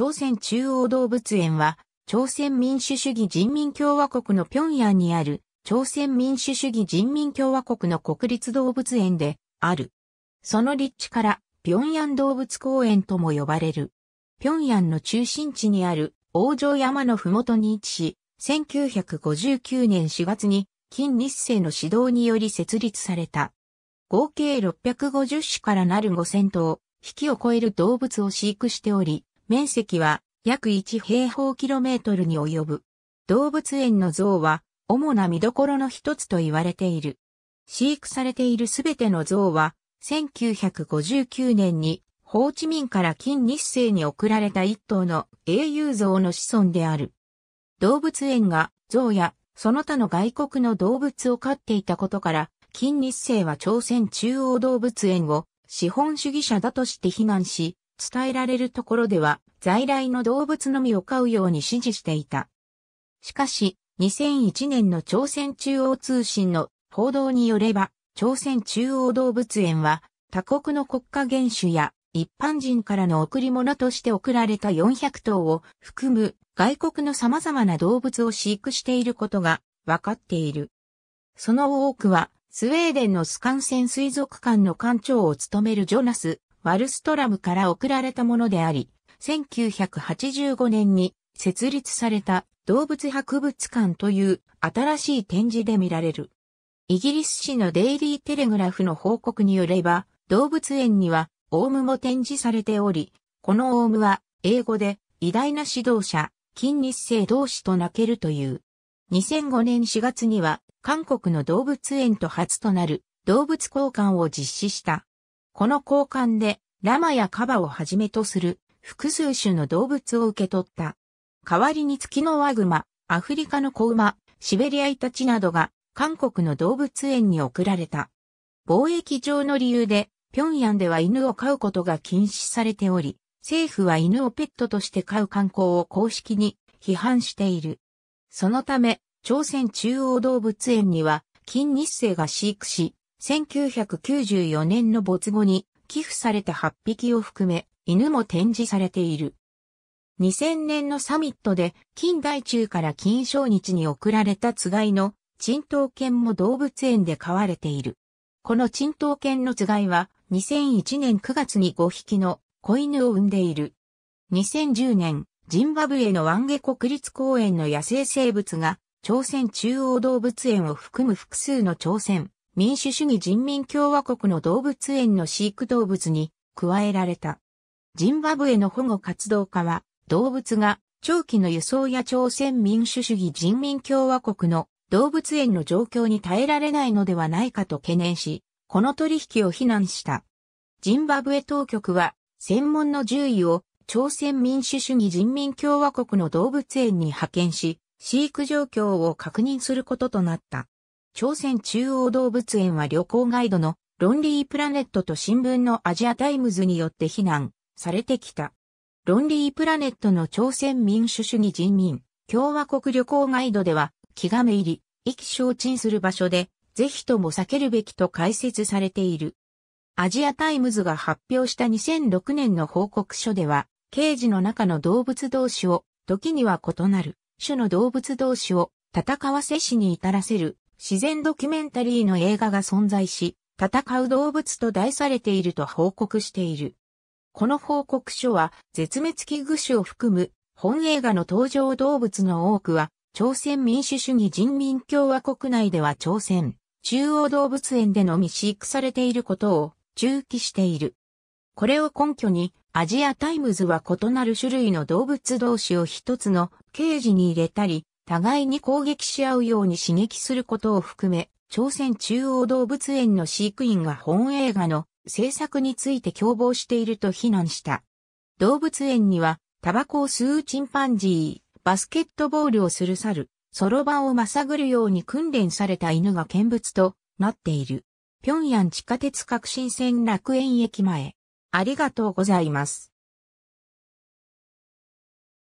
朝鮮中央動物園は、朝鮮民主主義人民共和国の平壌にある、朝鮮民主主義人民共和国の国立動物園である。その立地から、平壌動物公園とも呼ばれる。平壌の中心地にある、王城山のふもとに位置し、1959年4月に、金日成の指導により設立された。合計650種からなる5000頭、引きを超える動物を飼育しており、面積は約1平方キロメートルに及ぶ。動物園の像は主な見どころの一つと言われている。飼育されているすべての像は1959年にホーチミンから金日成に送られた一頭の英雄像の子孫である。動物園が像やその他の外国の動物を飼っていたことから、金日成は朝鮮中央動物園を資本主義者だとして非難し、伝えられるところでは、在来の動物のみを飼うように指示していた。しかし、2001年の朝鮮中央通信の報道によれば、朝鮮中央動物園は、他国の国家元首や一般人からの贈り物として贈られた400頭を含む外国の様々な動物を飼育していることが分かっている。その多くはスウェーデンのスカンセン水族館の館長を務めるジョナス・バルストラムから送られたものであり、1985年に設立された動物博物館という新しい展示で見られる。イギリス紙のデイリーテレグラフの報告によれば、動物園にはオウムも展示されており、このオウムは英語で偉大な指導者、金日成同士と泣けるという。2005年4月には韓国の動物園と初となる動物交換を実施した。この交換で、ラマやカバをはじめとする複数種の動物を受け取った。代わりに月のワグマ、アフリカの子馬、シベリアイタチなどが韓国の動物園に送られた。貿易上の理由で、平壌では犬を飼うことが禁止されており、政府は犬をペットとして飼う観光を公式に批判している。そのため、朝鮮中央動物園には、金日成が飼育し、1994年の没後に寄付された8匹を含め犬も展示されている。2000年のサミットで近代中から金賞日に贈られたつがいの鎮東犬も動物園で飼われている。この鎮東犬のつがいは2001年9月に5匹の子犬を産んでいる。2010年、ジンバブエのワンゲ国立公園の野生生物が朝鮮中央動物園を含む複数の朝鮮民主主義人民共和国の動物園の飼育動物に加えられた。ジンバブエの保護活動家は、動物が長期の輸送や朝鮮民主主義人民共和国の動物園の状況に耐えられないのではないかと懸念し、この取引を非難した。ジンバブエ当局は、専門の獣医を朝鮮民主主義人民共和国の動物園に派遣し、飼育状況を確認することとなった。朝鮮中央動物園は旅行ガイドのロンリープラネットと新聞のアジアタイムズによって非難されてきた。ロンリープラネットの朝鮮民主主義人民共和国旅行ガイドでは気がめ入り、意気消沈する場所で、ぜひとも避けるべきと解説されている。アジアタイムズが発表した2006年の報告書では、ケージの中の動物同士を、時には異なる、種の動物同士を戦わせ死に至らせる自然ドキュメンタリーの映画が存在し、戦う動物と題されていると報告している。この報告書は、絶滅危惧種を含む、本映画の登場動物の多くは、朝鮮民主主義人民共和国内では朝鮮、中央動物園でのみ飼育されていることを、中期している。これを根拠に、アジアタイムズは異なる種類の動物同士を一つのケージに入れたり、互いに攻撃し合うように刺激することを含め、朝鮮中央動物園の飼育員が本映画の制作について共謀していると非難した。動物園には、タバコを吸うチンパンジー、バスケットボールをする猿、そろばんをまさぐるように訓練された犬が見物となっている。平壌地下鉄革新線楽園駅前。ありがとうございます。